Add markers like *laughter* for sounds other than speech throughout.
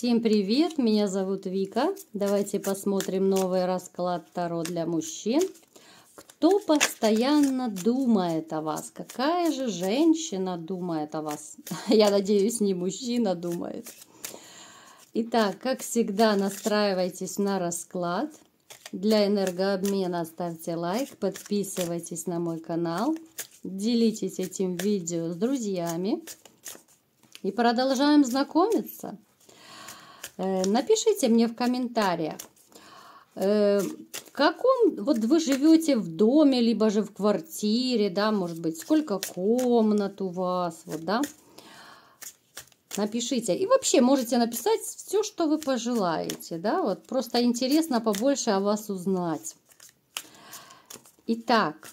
Всем привет! Меня зовут Вика. Давайте посмотрим новый расклад Таро для мужчин. Кто постоянно думает о вас? Какая же женщина думает о вас? *laughs* Я надеюсь, не мужчина думает. Итак, как всегда, настраивайтесь на расклад. Для энергообмена ставьте лайк, подписывайтесь на мой канал, делитесь этим видео с друзьями. И продолжаем знакомиться. Э, напишите мне в комментариях, э, в каком, вот вы живете в доме, либо же в квартире, да, может быть, сколько комнат у вас, вот, да, напишите. И вообще можете написать все, что вы пожелаете, да, вот просто интересно побольше о вас узнать. Итак,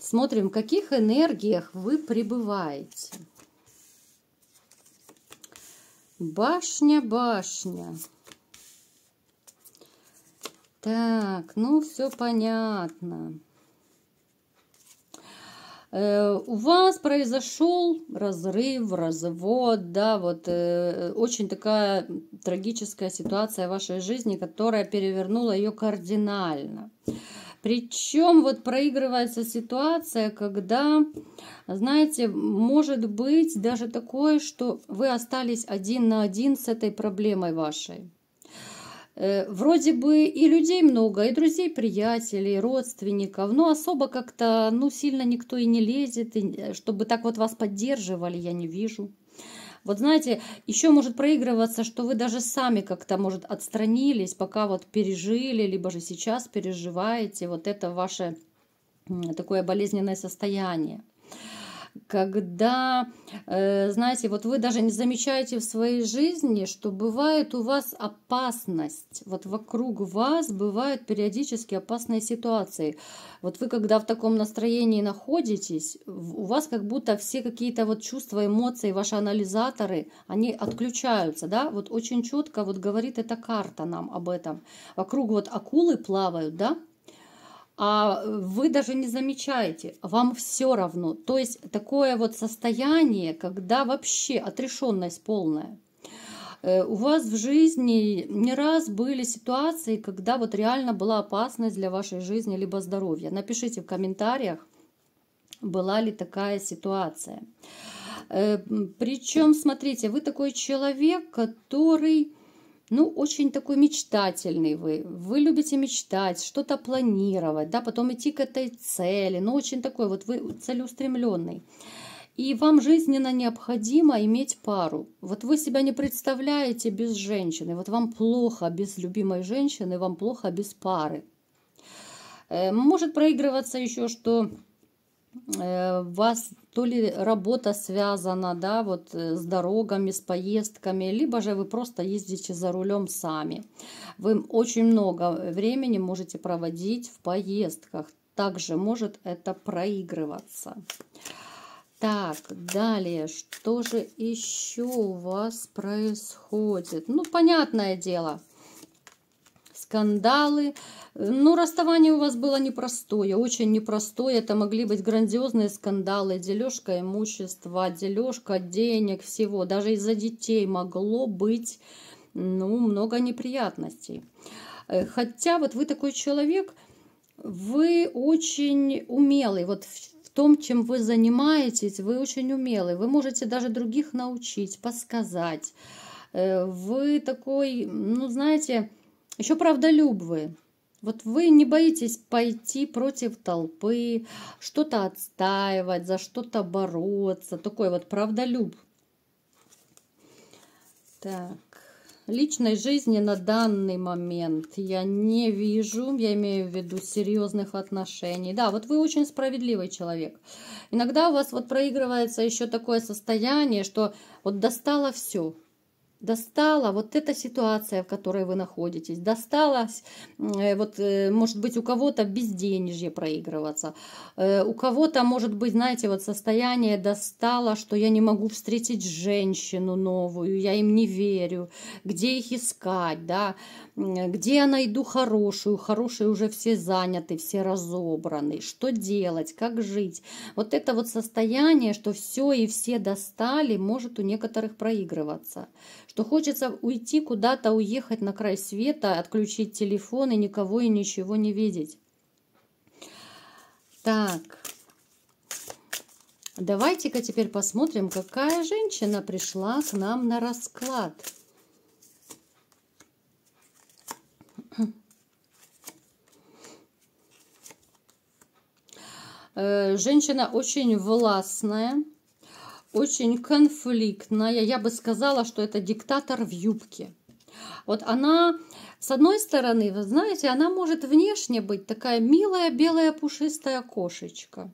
смотрим, в каких энергиях вы пребываете. Башня, башня. Так, ну все понятно. Э, у вас произошел разрыв, развод, да, вот э, очень такая трагическая ситуация в вашей жизни, которая перевернула ее кардинально. Причем вот проигрывается ситуация, когда, знаете, может быть даже такое, что вы остались один на один с этой проблемой вашей. Э, вроде бы и людей много, и друзей, приятелей, родственников, но особо как-то, ну, сильно никто и не лезет, и э, чтобы так вот вас поддерживали, я не вижу. Вот знаете, еще может проигрываться, что вы даже сами как-то, может, отстранились, пока вот пережили, либо же сейчас переживаете вот это ваше такое болезненное состояние когда, э, знаете, вот вы даже не замечаете в своей жизни, что бывает у вас опасность, вот вокруг вас бывают периодически опасные ситуации. Вот вы когда в таком настроении находитесь, у вас как будто все какие-то вот чувства, эмоции, ваши анализаторы, они отключаются, да, вот очень четко вот говорит эта карта нам об этом. Вокруг вот акулы плавают, да, а вы даже не замечаете, вам все равно. То есть такое вот состояние, когда вообще отрешенность полная. Э, у вас в жизни не раз были ситуации, когда вот реально была опасность для вашей жизни либо здоровья. Напишите в комментариях, была ли такая ситуация. Э, Причем, смотрите, вы такой человек, который ну, очень такой мечтательный вы, вы любите мечтать, что-то планировать, да, потом идти к этой цели, ну, очень такой вот вы целеустремленный. И вам жизненно необходимо иметь пару. Вот вы себя не представляете без женщины, вот вам плохо без любимой женщины, вам плохо без пары. Э, может проигрываться еще, что Э, вас то ли работа связана, да, вот э, с дорогами, с поездками, либо же вы просто ездите за рулем сами. Вы очень много времени можете проводить в поездках. Также может это проигрываться. Так, далее, что же еще у вас происходит? Ну, понятное дело, скандалы. Ну, расставание у вас было непростое, очень непростое. Это могли быть грандиозные скандалы, дележка имущества, дележка денег, всего. Даже из-за детей могло быть ну, много неприятностей. Э, хотя вот вы такой человек, вы очень умелый, вот в том, чем вы занимаетесь, вы очень умелый, вы можете даже других научить, подсказать. Э, вы такой, ну, знаете, еще правдолюбвы. Вот вы не боитесь пойти против толпы, что-то отстаивать, за что-то бороться. Такой вот правдолюб. Так. Личной жизни на данный момент я не вижу, я имею в виду серьезных отношений. Да, вот вы очень справедливый человек. Иногда у вас вот проигрывается еще такое состояние, что вот достало все, достала вот эта ситуация, в которой вы находитесь, досталась, э, вот, э, может быть, у кого-то безденежье проигрываться, э, у кого-то, может быть, знаете, вот состояние достало, что я не могу встретить женщину новую, я им не верю, где их искать, да, где я найду хорошую, хорошие уже все заняты, все разобраны, что делать, как жить. Вот это вот состояние, что все и все достали, может у некоторых проигрываться что хочется уйти куда-то, уехать на край света, отключить телефон и никого и ничего не видеть. Так, давайте-ка теперь посмотрим, какая женщина пришла к нам на расклад. Э, женщина очень властная, очень конфликтная. Я бы сказала, что это диктатор в юбке. Вот она, с одной стороны, вы знаете, она может внешне быть такая милая белая пушистая кошечка.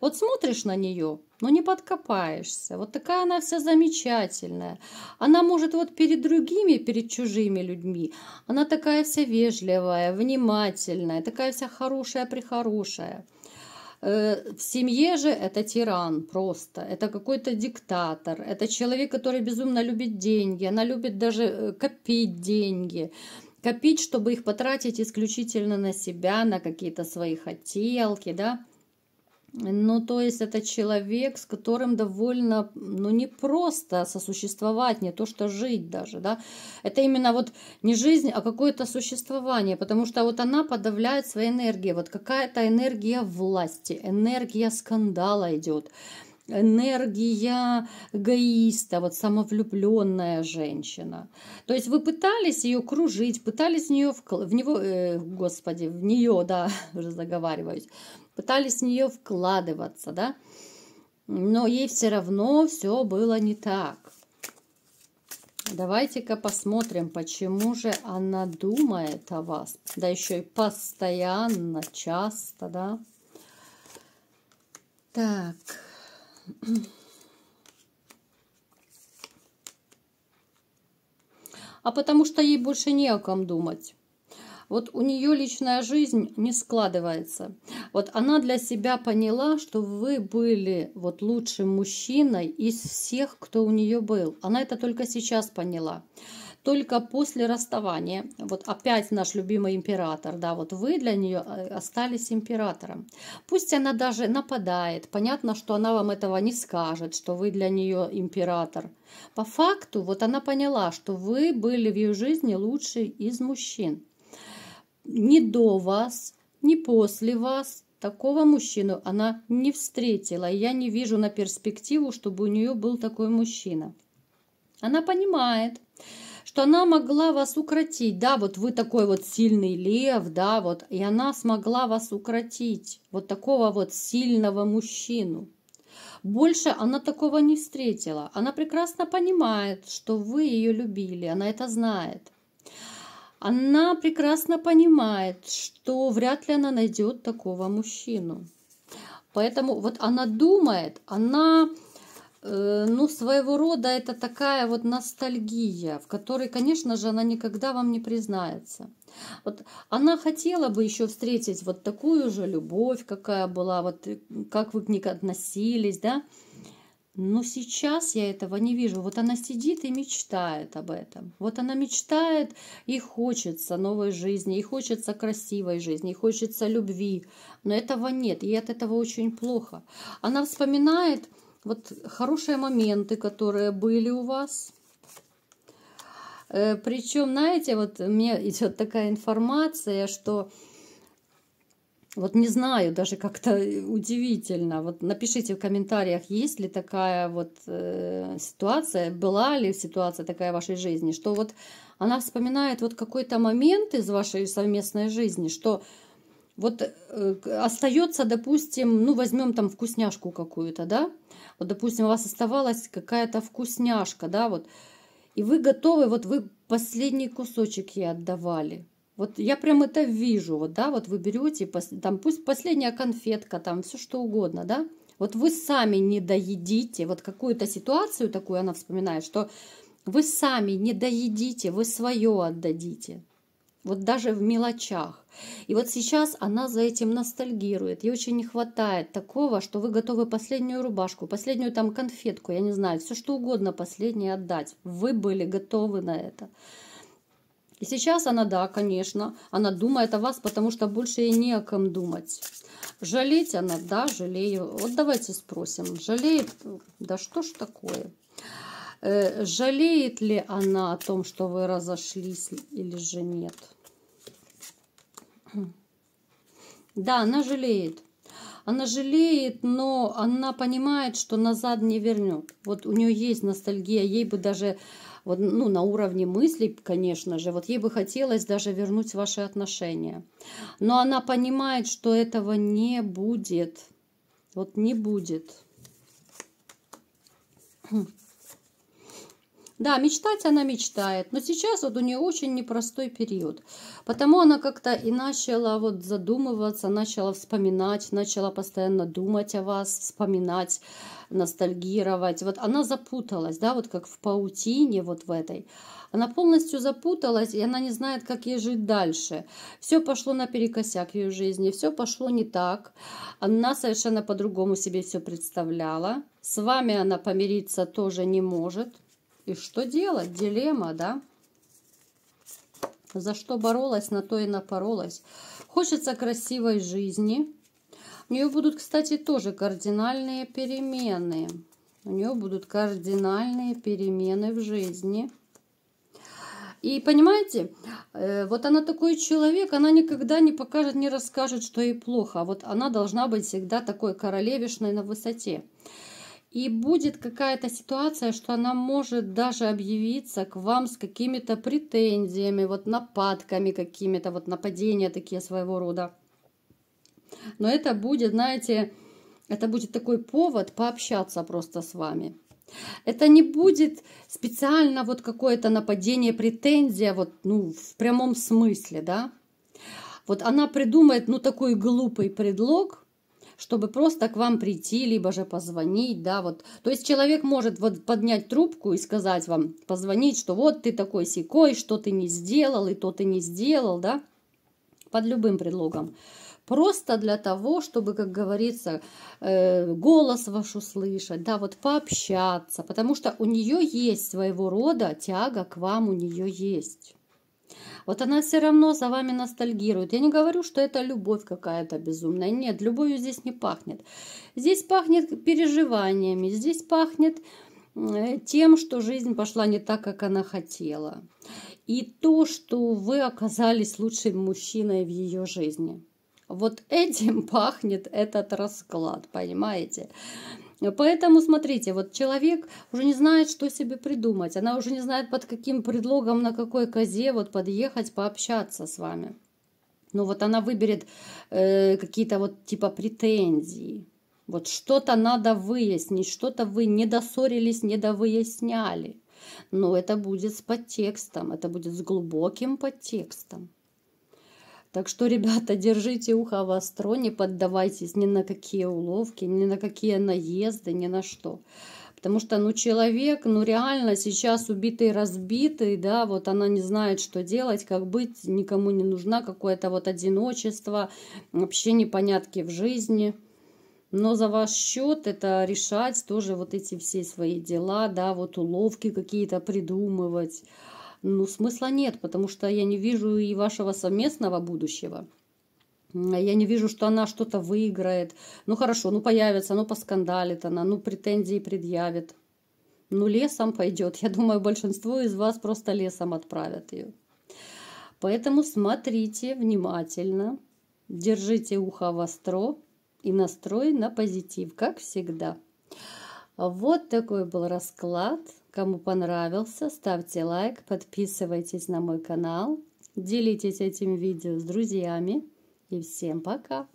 Вот смотришь на нее, но не подкопаешься. Вот такая она вся замечательная. Она может вот перед другими, перед чужими людьми, она такая вся вежливая, внимательная, такая вся хорошая-прихорошая. Э, в семье же это тиран просто, это какой-то диктатор, это человек, который безумно любит деньги, она любит даже э, копить деньги, копить, чтобы их потратить исключительно на себя, на какие-то свои хотелки, да. Ну, то есть это человек, с которым довольно, ну, не просто сосуществовать, не то что жить даже, да. Это именно вот не жизнь, а какое-то существование, потому что вот она подавляет свои энергии, Вот какая-то энергия власти, энергия скандала идет, энергия эгоиста, вот самовлюбленная женщина. То есть вы пытались ее кружить, пытались в нее, в него, э, господи, в нее, да, *laughs* уже заговариваюсь, пытались в нее вкладываться, да, но ей все равно все было не так. Давайте-ка посмотрим, почему же она думает о вас. Да еще и постоянно, часто, да. Так. А потому что ей больше не о ком думать. Вот у нее личная жизнь не складывается. Вот она для себя поняла, что вы были вот лучшим мужчиной из всех, кто у нее был. Она это только сейчас поняла только после расставания, вот опять наш любимый император, да, вот вы для нее э, остались императором. Пусть она даже нападает, понятно, что она вам этого не скажет, что вы для нее император. По факту, вот она поняла, что вы были в ее жизни лучший из мужчин. не до вас, не после вас, Такого мужчину она не встретила, и я не вижу на перспективу, чтобы у нее был такой мужчина. Она понимает, что она могла вас укротить, да, вот вы такой вот сильный лев, да, вот, и она смогла вас укротить, вот такого вот сильного мужчину. Больше она такого не встретила. Она прекрасно понимает, что вы ее любили, она это знает. Она прекрасно понимает, что вряд ли она найдет такого мужчину. Поэтому вот она думает, она Э, ну, своего рода это такая вот ностальгия, в которой, конечно же, она никогда вам не признается. Вот она хотела бы еще встретить вот такую же любовь, какая была, вот э, как вы к ней относились, да, но сейчас я этого не вижу. Вот она сидит и мечтает об этом. Вот она мечтает и хочется новой жизни, и хочется красивой жизни, и хочется любви. Но этого нет, и от этого очень плохо. Она вспоминает, вот хорошие моменты, которые были у вас. Э, Причем, знаете, вот мне *laughs* идет такая информация, что вот не знаю, даже как-то удивительно. Вот напишите в комментариях, есть ли такая вот э, ситуация, была ли ситуация такая в вашей жизни, что вот она вспоминает вот какой-то момент из вашей совместной жизни, что вот э, остается, допустим, ну возьмем там вкусняшку какую-то, да, вот, допустим, у вас оставалась какая-то вкусняшка, да, вот, и вы готовы, вот вы последний кусочек ей отдавали. Вот я прям это вижу, вот, да, вот вы берете, там, пусть последняя конфетка, там, все что угодно, да, вот вы сами не доедите, вот какую-то ситуацию такую она вспоминает, что вы сами не доедите, вы свое отдадите вот даже в мелочах. И вот сейчас она за этим ностальгирует. Ей очень не хватает такого, что вы готовы последнюю рубашку, последнюю там конфетку, я не знаю, все что угодно последнее отдать. Вы были готовы на это. И сейчас она, да, конечно, она думает о вас, потому что больше ей не о ком думать. Жалеть она, да, жалею. Вот давайте спросим. Жалеет? Да что ж такое? Э, жалеет ли она о том, что вы разошлись или же нет? Да, она жалеет. Она жалеет, но она понимает, что назад не вернет. Вот у нее есть ностальгия, ей бы даже вот, ну, на уровне мыслей, конечно же, вот ей бы хотелось даже вернуть ваши отношения. Но она понимает, что этого не будет. Вот не будет. Да, мечтать она мечтает, но сейчас вот у нее очень непростой период. Потому она как-то и начала вот задумываться, начала вспоминать, начала постоянно думать о вас, вспоминать, ностальгировать. Вот она запуталась, да, вот как в паутине вот в этой. Она полностью запуталась, и она не знает, как ей жить дальше. Все пошло наперекосяк в ее жизни, все пошло не так. Она совершенно по-другому себе все представляла. С вами она помириться тоже не может, и что делать? Дилемма, да? За что боролась, на то и напоролась. Хочется красивой жизни. У нее будут, кстати, тоже кардинальные перемены. У нее будут кардинальные перемены в жизни. И понимаете, э, вот она такой человек, она никогда не покажет, не расскажет, что ей плохо. А вот она должна быть всегда такой королевишной на высоте и будет какая-то ситуация, что она может даже объявиться к вам с какими-то претензиями, вот нападками какими-то, вот нападения такие своего рода. Но это будет, знаете, это будет такой повод пообщаться просто с вами. Это не будет специально вот какое-то нападение, претензия, вот, ну, в прямом смысле, да. Вот она придумает, ну, такой глупый предлог – чтобы просто к вам прийти, либо же позвонить, да, вот. То есть человек может вот поднять трубку и сказать вам, позвонить, что вот ты такой секой, что ты не сделал, и то ты не сделал, да, под любым предлогом. Просто для того, чтобы, как говорится, э, голос ваш услышать, да, вот пообщаться, потому что у нее есть своего рода тяга к вам, у нее есть. Вот она все равно за вами ностальгирует. Я не говорю, что это любовь какая-то безумная. Нет, любовью здесь не пахнет. Здесь пахнет переживаниями, здесь пахнет э, тем, что жизнь пошла не так, как она хотела. И то, что вы оказались лучшим мужчиной в ее жизни. Вот этим *laughs* пахнет этот расклад, понимаете? Поэтому, смотрите, вот человек уже не знает, что себе придумать. Она уже не знает, под каким предлогом, на какой козе вот подъехать, пообщаться с вами. Но вот она выберет э, какие-то вот типа претензии. Вот что-то надо выяснить, что-то вы не досорились, не довыясняли. Но это будет с подтекстом, это будет с глубоким подтекстом. Так что, ребята, держите ухо востро, не поддавайтесь ни на какие уловки, ни на какие наезды, ни на что. Потому что, ну, человек, ну, реально сейчас убитый, разбитый, да, вот она не знает, что делать, как быть, никому не нужна какое-то вот одиночество, вообще непонятки в жизни. Но за ваш счет это решать тоже вот эти все свои дела, да, вот уловки какие-то придумывать ну, смысла нет, потому что я не вижу и вашего совместного будущего. А я не вижу, что она что-то выиграет. Ну хорошо, ну появится, ну поскандалит она, ну претензии предъявит. Ну лесом пойдет. Я думаю, большинство из вас просто лесом отправят ее. Поэтому смотрите внимательно, держите ухо востро и настрой на позитив, как всегда. Вот такой был расклад. Кому понравился, ставьте лайк, подписывайтесь на мой канал, делитесь этим видео с друзьями и всем пока!